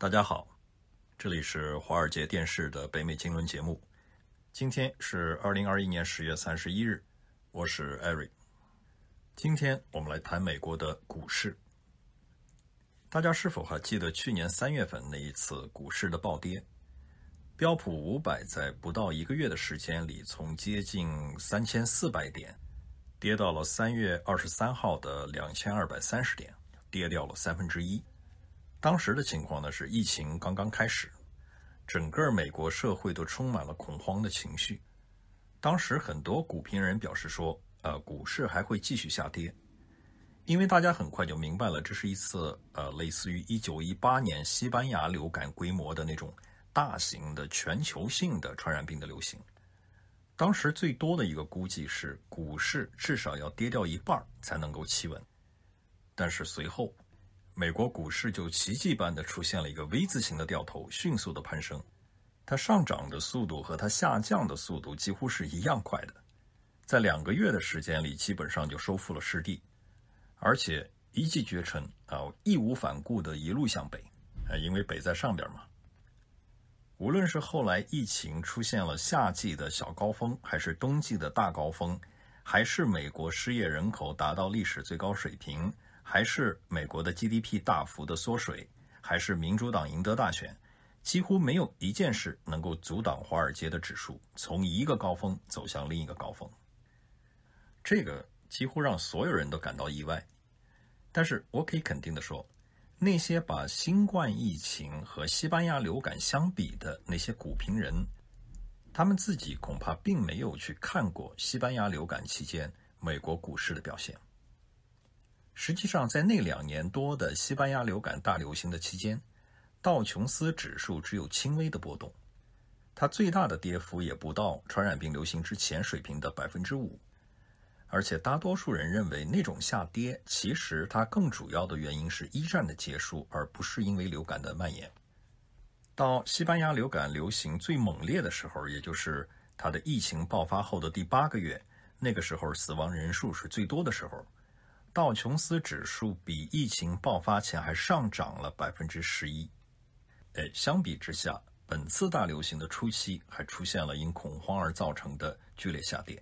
大家好，这里是华尔街电视的北美金轮节目。今天是二零二一年十月三十一日，我是艾瑞。今天我们来谈美国的股市。大家是否还记得去年三月份那一次股市的暴跌？标普五百在不到一个月的时间里，从接近三千四百点跌到了三月二十三号的两千二百三十点，跌掉了三分之一。当时的情况呢是疫情刚刚开始，整个美国社会都充满了恐慌的情绪。当时很多股评人表示说，呃，股市还会继续下跌，因为大家很快就明白了，这是一次呃类似于1918年西班牙流感规模的那种大型的全球性的传染病的流行。当时最多的一个估计是，股市至少要跌掉一半才能够企稳。但是随后。美国股市就奇迹般的出现了一个 V 字形的掉头，迅速的攀升。它上涨的速度和它下降的速度几乎是一样快的，在两个月的时间里，基本上就收复了失地，而且一骑绝尘啊，义无反顾的一路向北，啊，因为北在上边嘛。无论是后来疫情出现了夏季的小高峰，还是冬季的大高峰，还是美国失业人口达到历史最高水平。还是美国的 GDP 大幅的缩水，还是民主党赢得大选，几乎没有一件事能够阻挡华尔街的指数从一个高峰走向另一个高峰。这个几乎让所有人都感到意外。但是我可以肯定的说，那些把新冠疫情和西班牙流感相比的那些股评人，他们自己恐怕并没有去看过西班牙流感期间美国股市的表现。实际上，在那两年多的西班牙流感大流行的期间，道琼斯指数只有轻微的波动，它最大的跌幅也不到传染病流行之前水平的百分之五。而且，大多数人认为那种下跌其实它更主要的原因是一战的结束，而不是因为流感的蔓延。到西班牙流感流行最猛烈的时候，也就是它的疫情爆发后的第八个月，那个时候死亡人数是最多的时候。道琼斯指数比疫情爆发前还上涨了百分之十一。哎，相比之下，本次大流行的初期还出现了因恐慌而造成的剧烈下跌。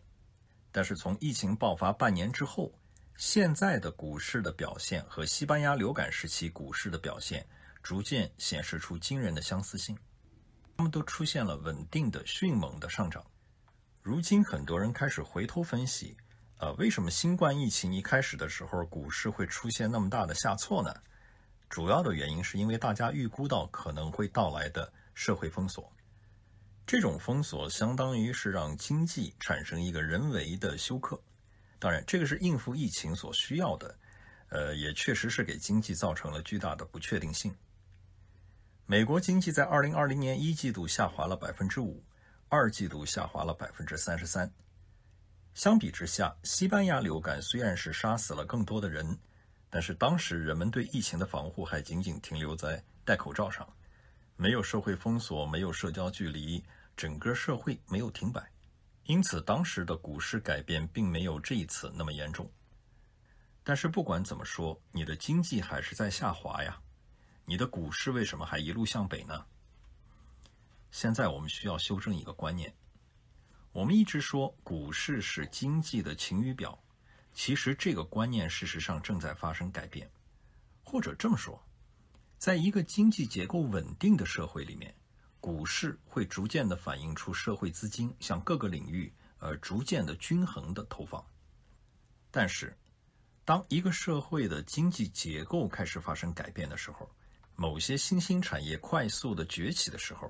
但是，从疫情爆发半年之后，现在的股市的表现和西班牙流感时期股市的表现，逐渐显示出惊人的相似性。他们都出现了稳定的、迅猛的上涨。如今，很多人开始回头分析。呃，为什么新冠疫情一开始的时候股市会出现那么大的下挫呢？主要的原因是因为大家预估到可能会到来的社会封锁，这种封锁相当于是让经济产生一个人为的休克。当然，这个是应付疫情所需要的，呃，也确实是给经济造成了巨大的不确定性。美国经济在2020年一季度下滑了5%，二季度下滑了33%。相比之下，西班牙流感虽然是杀死了更多的人，但是当时人们对疫情的防护还仅仅停留在戴口罩上，没有社会封锁，没有社交距离，整个社会没有停摆，因此当时的股市改变并没有这一次那么严重。但是不管怎么说，你的经济还是在下滑呀，你的股市为什么还一路向北呢？现在我们需要修正一个观念。我们一直说股市是经济的晴雨表，其实这个观念事实上正在发生改变。或者这么说，在一个经济结构稳定的社会里面，股市会逐渐的反映出社会资金向各个领域呃逐渐的均衡的投放。但是，当一个社会的经济结构开始发生改变的时候，某些新兴产业快速的崛起的时候。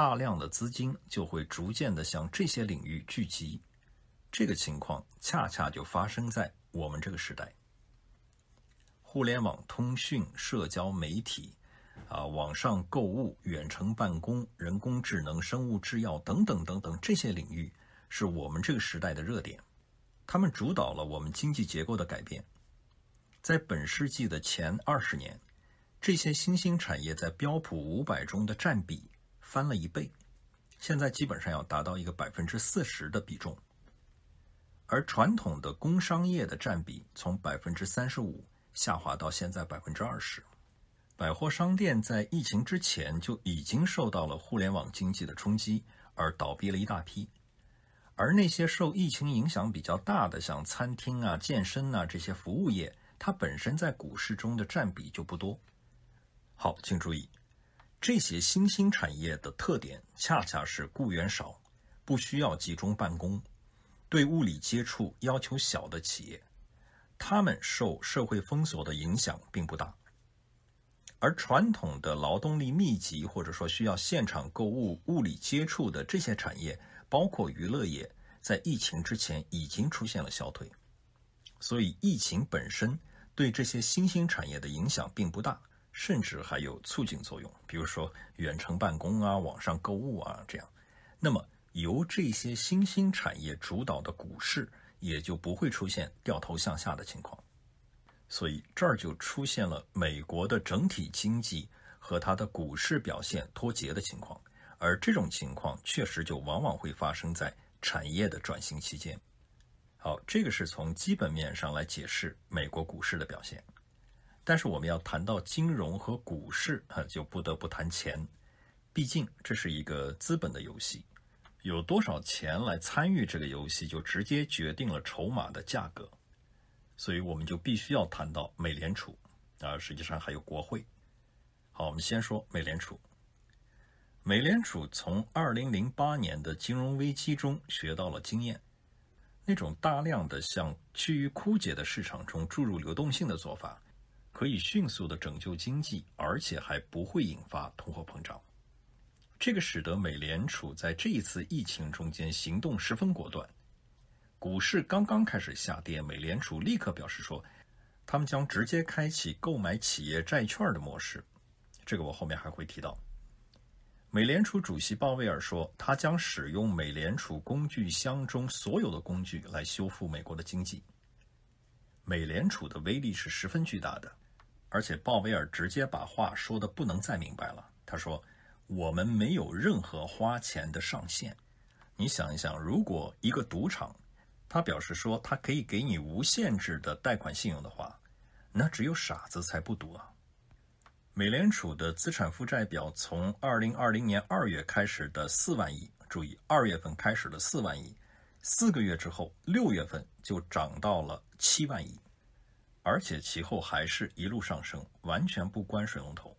大量的资金就会逐渐的向这些领域聚集，这个情况恰恰就发生在我们这个时代。互联网、通讯、社交媒体，啊，网上购物、远程办公、人工智能、生物制药等等等等，这些领域是我们这个时代的热点，他们主导了我们经济结构的改变。在本世纪的前二十年，这些新兴产业在标普五百中的占比。翻了一倍，现在基本上要达到一个百分之四十的比重，而传统的工商业的占比从百分之三十五下滑到现在百分之二十。百货商店在疫情之前就已经受到了互联网经济的冲击，而倒闭了一大批。而那些受疫情影响比较大的，像餐厅啊、健身啊这些服务业，它本身在股市中的占比就不多。好，请注意。这些新兴产业的特点恰恰是雇员少，不需要集中办公，对物理接触要求小的企业，他们受社会封锁的影响并不大。而传统的劳动力密集或者说需要现场购物、物理接触的这些产业，包括娱乐业，在疫情之前已经出现了消退，所以疫情本身对这些新兴产业的影响并不大。甚至还有促进作用，比如说远程办公啊、网上购物啊这样。那么由这些新兴产业主导的股市也就不会出现掉头向下的情况。所以这儿就出现了美国的整体经济和它的股市表现脱节的情况，而这种情况确实就往往会发生在产业的转型期间。好，这个是从基本面上来解释美国股市的表现。但是我们要谈到金融和股市，啊，就不得不谈钱，毕竟这是一个资本的游戏，有多少钱来参与这个游戏，就直接决定了筹码的价格，所以我们就必须要谈到美联储，啊，实际上还有国会。好，我们先说美联储。美联储从二零零八年的金融危机中学到了经验，那种大量的向趋于枯竭的市场中注入流动性的做法。可以迅速地拯救经济，而且还不会引发通货膨胀。这个使得美联储在这一次疫情中间行动十分果断。股市刚刚开始下跌，美联储立刻表示说，他们将直接开启购买企业债券的模式。这个我后面还会提到。美联储主席鲍威尔说，他将使用美联储工具箱中所有的工具来修复美国的经济。美联储的威力是十分巨大的。而且鲍威尔直接把话说的不能再明白了。他说：“我们没有任何花钱的上限。”你想一想，如果一个赌场，他表示说他可以给你无限制的贷款信用的话，那只有傻子才不赌啊。美联储的资产负债表从二零二零年二月开始的四万亿，注意二月份开始的四万亿，四个月之后，六月份就涨到了七万亿。而且其后还是一路上升，完全不关水龙头，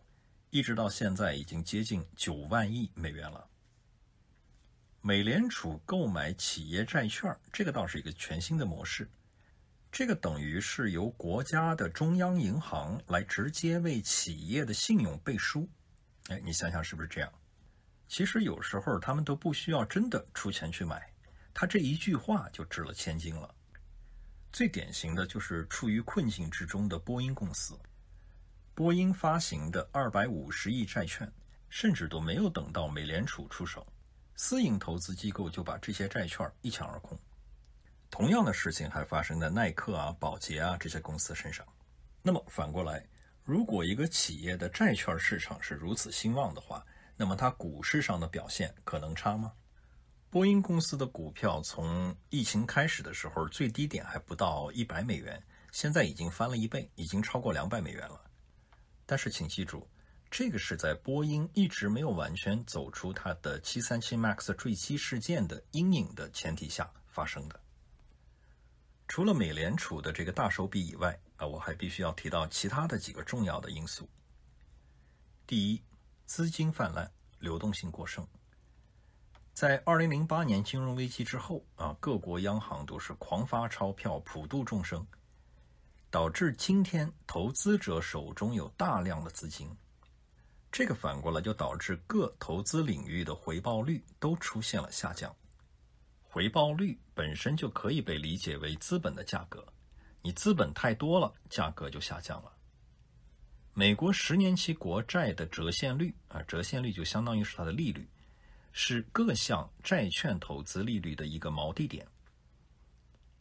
一直到现在已经接近九万亿美元了。美联储购买企业债券，这个倒是一个全新的模式，这个等于是由国家的中央银行来直接为企业的信用背书。哎，你想想是不是这样？其实有时候他们都不需要真的出钱去买，他这一句话就值了千金了。最典型的就是处于困境之中的波音公司，波音发行的二百五十亿债券，甚至都没有等到美联储出手，私营投资机构就把这些债券一抢而空。同样的事情还发生在耐克啊、宝洁啊这些公司身上。那么反过来，如果一个企业的债券市场是如此兴旺的话，那么它股市上的表现可能差吗？波音公司的股票从疫情开始的时候最低点还不到一百美元，现在已经翻了一倍，已经超过两百美元了。但是，请记住，这个是在波音一直没有完全走出它的737 MAX 坠机事件的阴影的前提下发生的。除了美联储的这个大手笔以外啊，我还必须要提到其他的几个重要的因素。第一，资金泛滥，流动性过剩。在二零零八年金融危机之后啊，各国央行都是狂发钞票，普度众生，导致今天投资者手中有大量的资金，这个反过来就导致各投资领域的回报率都出现了下降。回报率本身就可以被理解为资本的价格，你资本太多了，价格就下降了。美国十年期国债的折现率啊，折现率就相当于是它的利率。是各项债券投资利率的一个锚定点。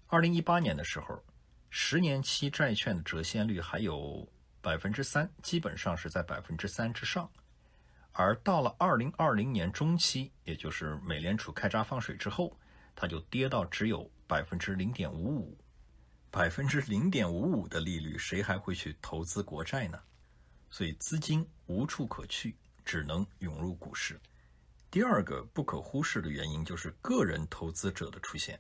二零一八年的时候，十年期债券的折现率还有百分之三，基本上是在百分之三之上。而到了二零二零年中期，也就是美联储开闸放水之后，它就跌到只有百分之零点五五。百分之零点五五的利率，谁还会去投资国债呢？所以资金无处可去，只能涌入股市。第二个不可忽视的原因就是个人投资者的出现。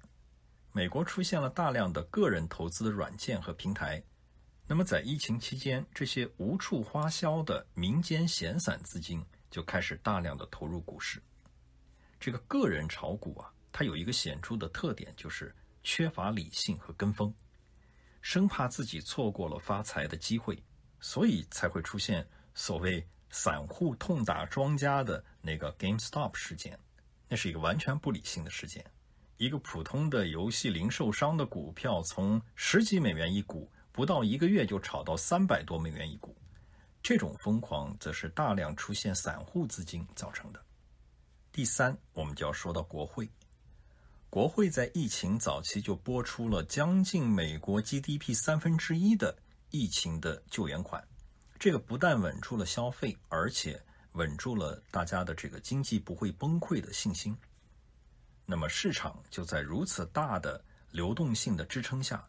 美国出现了大量的个人投资软件和平台。那么在疫情期间，这些无处花销的民间闲散资金就开始大量的投入股市。这个个人炒股啊，它有一个显著的特点，就是缺乏理性和跟风，生怕自己错过了发财的机会，所以才会出现所谓。散户痛打庄家的那个 GameStop 事件，那是一个完全不理性的事件。一个普通的游戏零售商的股票从十几美元一股，不到一个月就炒到三百多美元一股。这种疯狂，则是大量出现散户资金造成的。第三，我们就要说到国会。国会在疫情早期就拨出了将近美国 GDP 三分之一的疫情的救援款。这个不但稳住了消费，而且稳住了大家的这个经济不会崩溃的信心。那么市场就在如此大的流动性的支撑下，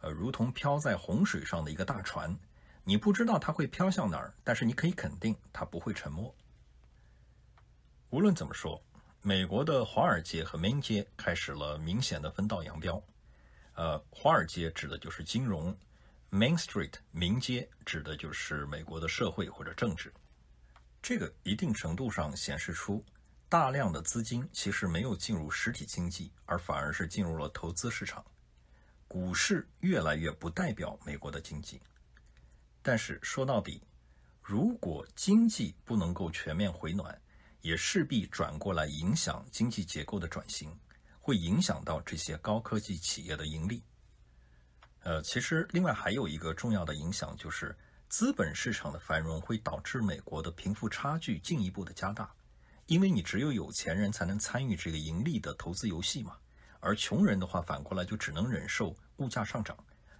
呃，如同漂在洪水上的一个大船，你不知道它会飘向哪儿，但是你可以肯定它不会沉没。无论怎么说，美国的华尔街和民街开始了明显的分道扬镳。呃，华尔街指的就是金融。Main Street（ 民街）指的就是美国的社会或者政治。这个一定程度上显示出，大量的资金其实没有进入实体经济，而反而是进入了投资市场。股市越来越不代表美国的经济。但是说到底，如果经济不能够全面回暖，也势必转过来影响经济结构的转型，会影响到这些高科技企业的盈利。呃，其实另外还有一个重要的影响，就是资本市场的繁荣会导致美国的贫富差距进一步的加大，因为你只有有钱人才能参与这个盈利的投资游戏嘛，而穷人的话，反过来就只能忍受物价上涨，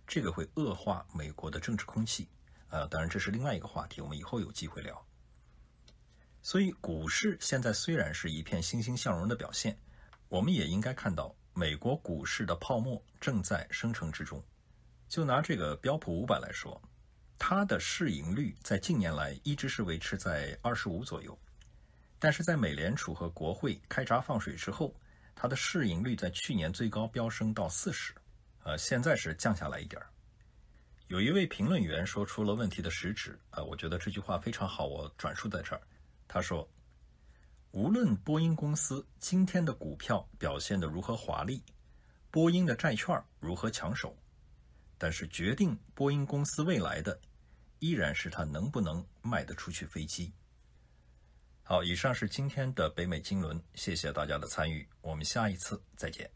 这个会恶化美国的政治空气。呃，当然这是另外一个话题，我们以后有机会聊。所以股市现在虽然是一片欣欣向荣的表现，我们也应该看到美国股市的泡沫正在生成之中。就拿这个标普五百来说，它的市盈率在近年来一直是维持在二十五左右。但是在美联储和国会开闸放水之后，它的市盈率在去年最高飙升到四十，呃，现在是降下来一点儿。有一位评论员说出了问题的实质，呃，我觉得这句话非常好，我转述在这儿。他说：“无论波音公司今天的股票表现得如何华丽，波音的债券如何抢手。”但是决定波音公司未来的，依然是它能不能卖得出去飞机。好，以上是今天的北美经轮，谢谢大家的参与，我们下一次再见。